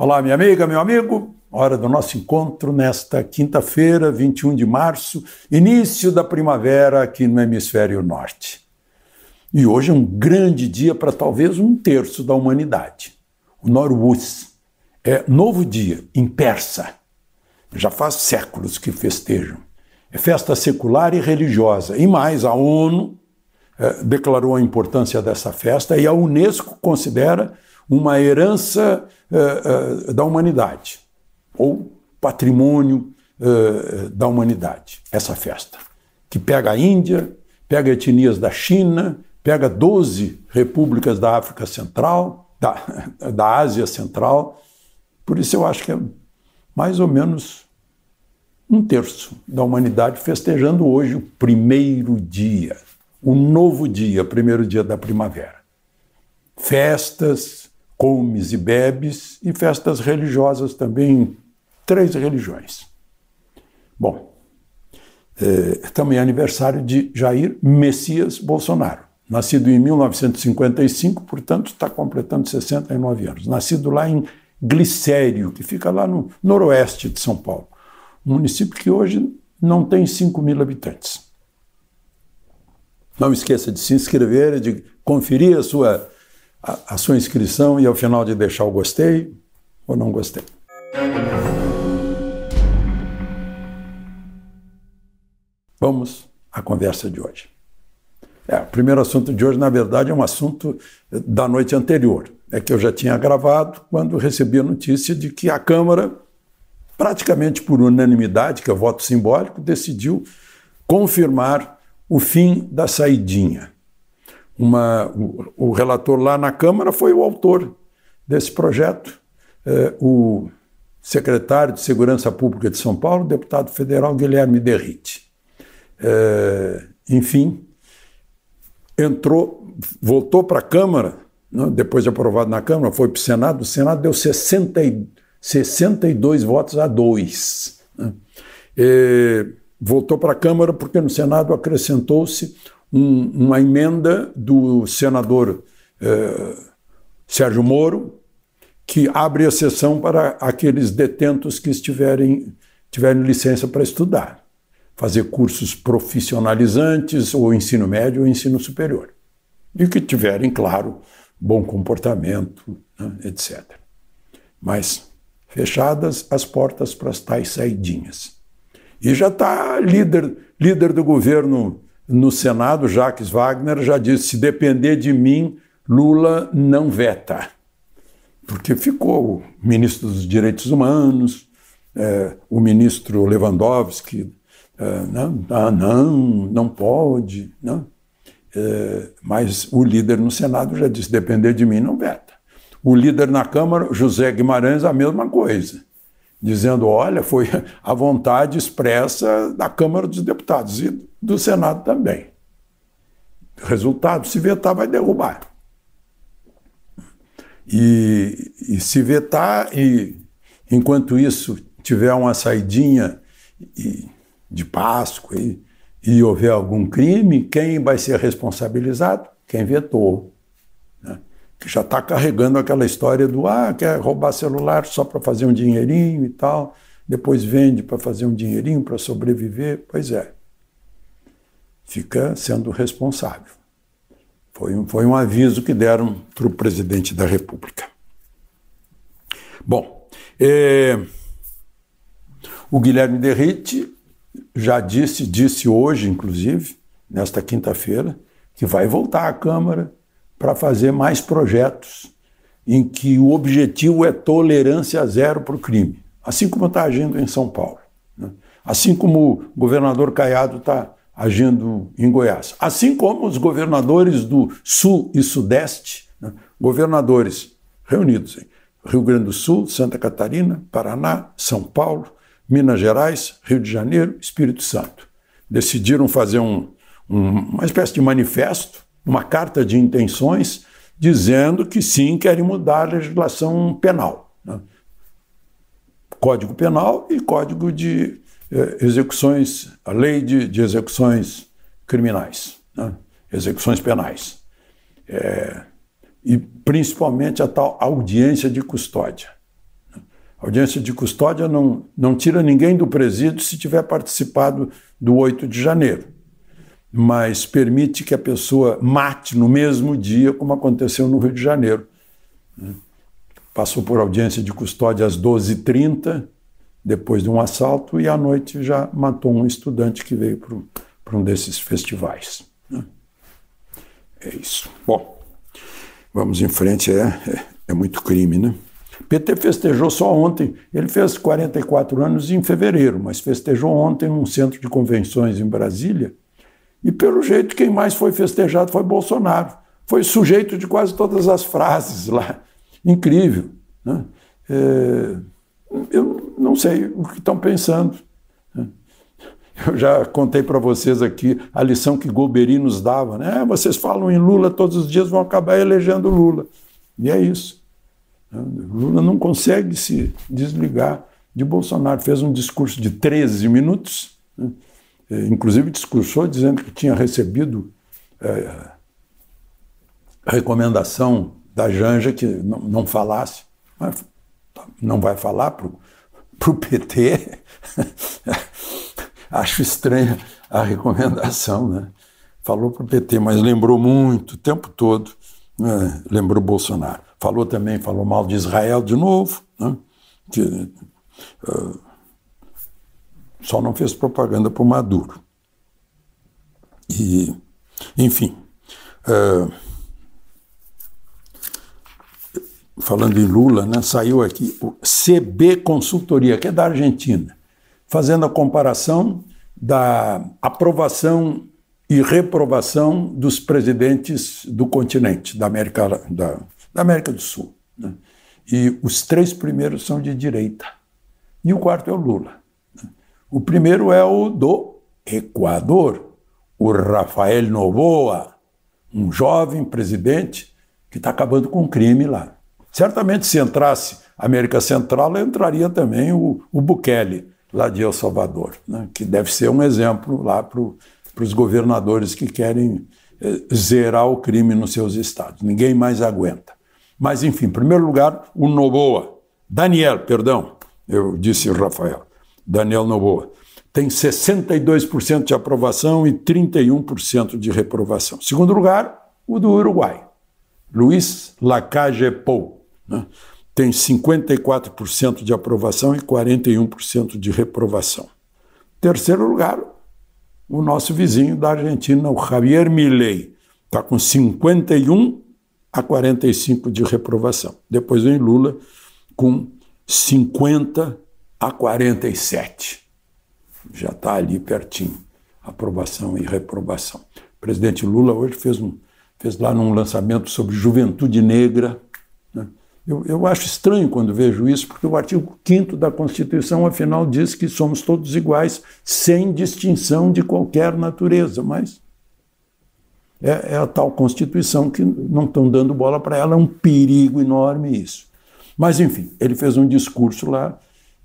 Olá, minha amiga, meu amigo. Hora do nosso encontro nesta quinta-feira, 21 de março, início da primavera aqui no hemisfério norte. E hoje é um grande dia para talvez um terço da humanidade. O Norwus é novo dia em persa. Já faz séculos que festejam. É festa secular e religiosa. E mais, a ONU eh, declarou a importância dessa festa e a Unesco considera uma herança eh, eh, da humanidade, ou patrimônio da humanidade, essa festa, que pega a Índia, pega etnias da China, pega 12 repúblicas da África Central, da, da Ásia Central. Por isso eu acho que é mais ou menos um terço da humanidade festejando hoje o primeiro dia o novo dia, primeiro dia da primavera. Festas, comes e bebes e festas religiosas também, três religiões. Bom, é, também é aniversário de Jair Messias Bolsonaro, nascido em 1955, portanto está completando 69 anos. Nascido lá em Glicério, que fica lá no noroeste de São Paulo, um município que hoje não tem 5 mil habitantes. Não esqueça de se inscrever de conferir a sua, a, a sua inscrição e ao final de deixar o gostei ou não gostei. Vamos à conversa de hoje. É, o primeiro assunto de hoje, na verdade, é um assunto da noite anterior. É que eu já tinha gravado quando recebi a notícia de que a Câmara, praticamente por unanimidade, que é voto simbólico, decidiu confirmar o fim da saidinha. Uma, o, o, relator lá na Câmara foi o autor desse projeto, eh, o secretário de Segurança Pública de São Paulo, deputado federal Guilherme Derrite. Eh, enfim, entrou, voltou para a Câmara, né, depois de aprovado na Câmara, foi para o Senado, o Senado deu 60, 62 votos a 2. Né. Eh, voltou para a Câmara porque no Senado acrescentou-se um, uma emenda do senador eh, Sérgio Moro, que abre a sessão para aqueles detentos que estiverem tiverem licença para estudar, fazer cursos profissionalizantes, ou ensino médio ou ensino superior. E que tiverem, claro, bom comportamento, né, etc. Mas fechadas as portas para as tais saidinhas. E já está líder, líder do governo no Senado, Jacques Wagner, já disse: se depender de mim, Lula não veta. Porque ficou o ministro dos Direitos Humanos, é, o ministro Lewandowski, é, não, ah, não, não pode, não. É, mas o líder no Senado já disse: depender de mim, não veta. O líder na Câmara, José Guimarães, a mesma coisa dizendo: olha, foi a vontade expressa da Câmara dos Deputados e do Senado também. Resultado: se vetar, vai derrubar. E, e se vetar, e enquanto isso tiver uma saidinha e, de Páscoa e, e houver algum crime, quem vai ser responsabilizado? Quem vetou que já está carregando aquela história do ah, quer roubar celular só para fazer um dinheirinho e tal, depois vende para fazer um dinheirinho para sobreviver. Pois é, fica sendo responsável. Foi um, foi um aviso que deram para o presidente da República. Bom, é, o Guilherme Derrite já disse, disse hoje, inclusive, nesta quinta-feira, que vai voltar à Câmara para fazer mais projetos em que o objetivo é tolerância zero para o crime, assim como está agindo em São Paulo, né? assim como o governador Caiado está agindo em Goiás, assim como os governadores do Sul e Sudeste, né? governadores reunidos em Rio Grande do Sul, Santa Catarina, Paraná, São Paulo, Minas Gerais, Rio de Janeiro, Espírito Santo, decidiram fazer um, um, uma espécie de manifesto uma carta de intenções dizendo que sim, querem mudar a legislação penal. Né? Código penal e código de eh, execuções, a lei de, de execuções criminais, né? execuções penais. É, e principalmente a tal audiência de custódia. A né? audiência de custódia não, não tira ninguém do presídio se tiver participado do 8 de janeiro mas permite que a pessoa mate no mesmo dia, como aconteceu no Rio de Janeiro. Né? Passou por audiência de custódia às 12h30, depois de um assalto, e à noite já matou um estudante que veio para um desses festivais. Né? É isso. Bom, vamos em frente, é, é, é muito crime, né? PT festejou só ontem, ele fez 44 anos em fevereiro, mas festejou ontem num centro de convenções em Brasília e pelo jeito, quem mais foi festejado foi Bolsonaro. Foi sujeito de quase todas as frases lá. Incrível. Né? É, eu não sei o que estão pensando. Né? Eu já contei para vocês aqui a lição que Golbery nos dava. Né? Ah, vocês falam em Lula todos os dias, vão acabar elegendo Lula. E é isso. Né? Lula não consegue se desligar de Bolsonaro. Fez um discurso de 13 minutos. Né? Eh, inclusive discursou dizendo que tinha recebido é, recomendação da Janja que não, não falasse, mas não vai falar para o PT. Acho estranha a recomendação, né? Falou para o PT, mas lembrou muito o tempo todo, né? lembrou Bolsonaro. Falou também, falou mal de Israel de novo, né? uh, só não fez propaganda para o Maduro. E, enfim. Uh, falando em Lula, né, saiu aqui o CB Consultoria, que é da Argentina, fazendo a comparação da aprovação e reprovação dos presidentes do continente, da América, da, da América do Sul. Né? E os três primeiros são de direita. E o quarto é o Lula. O primeiro é o do Equador, o Rafael Novoa, um jovem presidente que está acabando com o crime lá. Certamente, se entrasse a América Central, entraria também o, o Bukele, lá de El Salvador, né? que deve ser um exemplo lá para os governadores que querem eh, zerar o crime nos seus estados. Ninguém mais aguenta. Mas, enfim, em primeiro lugar, o Noboa. Daniel, perdão, eu disse Rafael. Daniel Noboa, tem 62% de aprovação e 31% de reprovação. Segundo lugar, o do Uruguai, Luiz Lacaje Pou, né? tem 54% de aprovação e 41% de reprovação. Terceiro lugar, o nosso vizinho da Argentina, o Javier Milei, está com 51 a 45 de reprovação. Depois vem Lula com 50 a 47. Já está ali pertinho, aprovação e reprovação. O presidente Lula hoje fez, um, fez lá num lançamento sobre juventude negra. Né? Eu, eu acho estranho quando vejo isso, porque o artigo 5 da Constituição, afinal, diz que somos todos iguais, sem distinção de qualquer natureza, mas é, é a tal Constituição que não estão dando bola para ela, é um perigo enorme isso. Mas, enfim, ele fez um discurso lá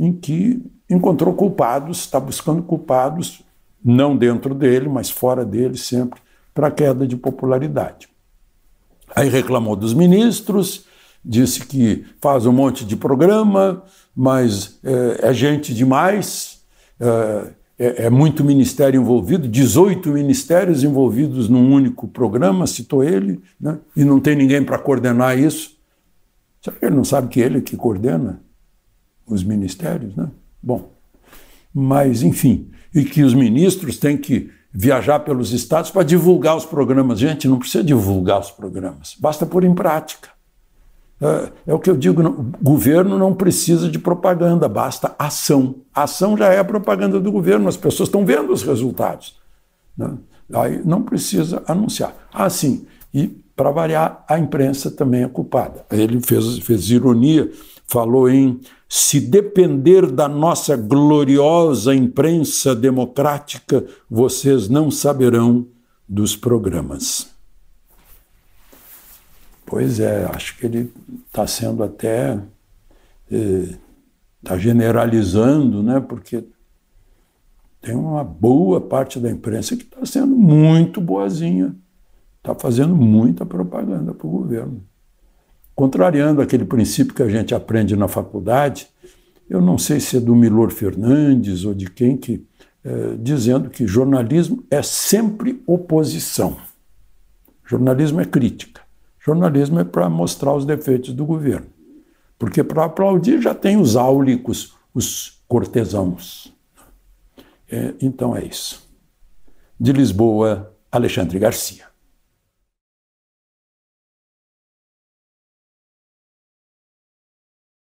em que encontrou culpados, está buscando culpados, não dentro dele, mas fora dele sempre, para a queda de popularidade. Aí reclamou dos ministros, disse que faz um monte de programa, mas é, é gente demais, eh, é, é, muito ministério envolvido, 18 ministérios envolvidos num único programa, citou ele, né? e não tem ninguém para coordenar isso. Será que ele não sabe que ele é que coordena? os ministérios, né? Bom, mas enfim, e que os ministros têm que viajar pelos estados para divulgar os programas. Gente, não precisa divulgar os programas, basta pôr em prática. É, é o que eu digo, o governo não precisa de propaganda, basta ação. A ação já é a propaganda do governo, as pessoas estão vendo os resultados. Né? Aí não precisa anunciar. Ah, sim, e para variar, a imprensa também é culpada. Ele fez, fez ironia falou em se depender da nossa gloriosa imprensa democrática, vocês não saberão dos programas. Pois é, acho que ele está sendo até. está eh, generalizando, né? Porque tem uma boa parte da imprensa que está sendo muito boazinha, está fazendo muita propaganda para o governo contrariando aquele princípio que a gente aprende na faculdade, eu não sei se é do Milor Fernandes ou de quem que, é, dizendo que jornalismo é sempre oposição. Jornalismo é crítica. Jornalismo é para mostrar os defeitos do governo. Porque para aplaudir já tem os áulicos, os cortesãos. É, então é isso. De Lisboa, Alexandre Garcia.